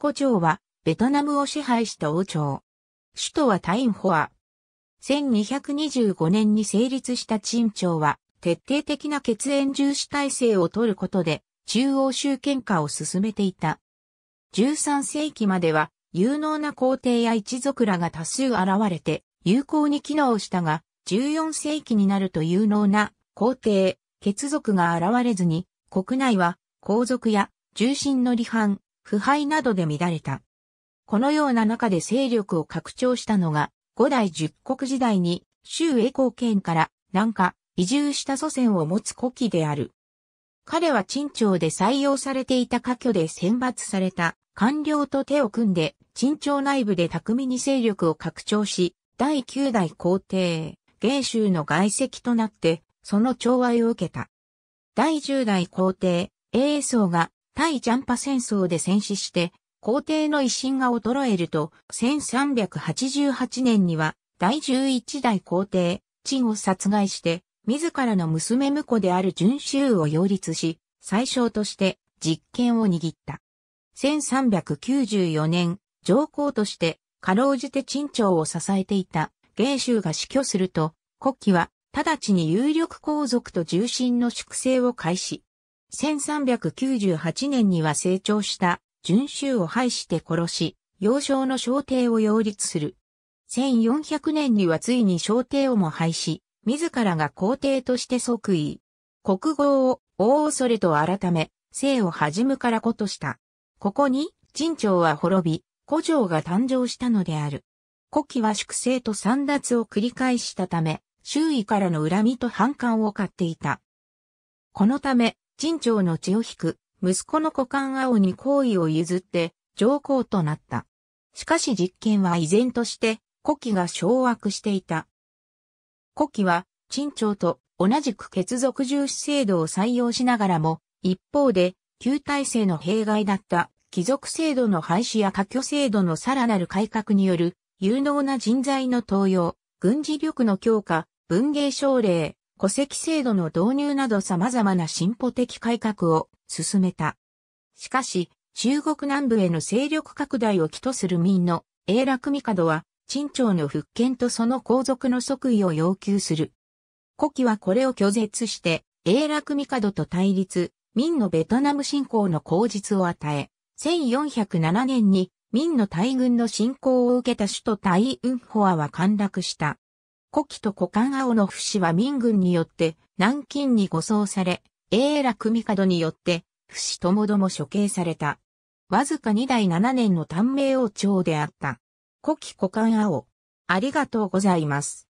古朝は、ベトナムを支配した王朝。首都はタインホア。1225年に成立した陳朝は、徹底的な血縁重視体制を取ることで、中央集権化を進めていた。13世紀までは、有能な皇帝や一族らが多数現れて、有効に機能したが、14世紀になると有能な皇帝、血族が現れずに、国内は皇族や重臣の離反、腐敗などで乱れた。このような中で勢力を拡張したのが、五代十国時代に、周英光圏から南下、移住した祖先を持つ古希である。彼は陳朝で採用されていた科挙で選抜された官僚と手を組んで、陳朝内部で巧みに勢力を拡張し、第九代皇帝、芸州の外籍となって、その寵愛を受けた。第十代皇帝、英宗が対ジャンパ戦争で戦死して、皇帝の威信が衰えると、1388年には、第11代皇帝、陳を殺害して、自らの娘婿である淳州を擁立し、最小として実権を握った。1394年、上皇として、かろうじて陳朝を支えていた、芸州が死去すると、国旗は、直ちに有力皇族と重臣の粛清を開始。1398年には成長した遵州を廃して殺し、幼少の小帝を擁立する。1400年にはついに小帝をも廃し、自らが皇帝として即位。国号を大恐れと改め、生を始むからことした。ここに、陳朝は滅び、古城が誕生したのである。古希は粛清と散脱を繰り返したため、周囲からの恨みと反感を買っていた。このため、陳朝の血を引く、息子の股間青に好意を譲って、上皇となった。しかし実験は依然として、古希が掌握していた。古希は、陳朝と同じく血族重視制度を採用しながらも、一方で、旧体制の弊害だった貴族制度の廃止や科挙制度のさらなる改革による有能な人材の登用、軍事力の強化、文芸奨励、戸籍制度の導入など様々な進歩的改革を進めた。しかし、中国南部への勢力拡大を起とする民の永楽帝は、陳朝の復権とその皇族の即位を要求する。古希はこれを拒絶して、永楽帝と対立、民のベトナム侵攻の口実を与え、1407年に民の大軍の侵攻を受けた首都タイ・ウンホアは陥落した。古希と古漢青の不死は民軍によって南京に護送され、永楽帝によって不死ともども処刑された。わずか二代七年の短命王朝であった。古希古漢青。ありがとうございます。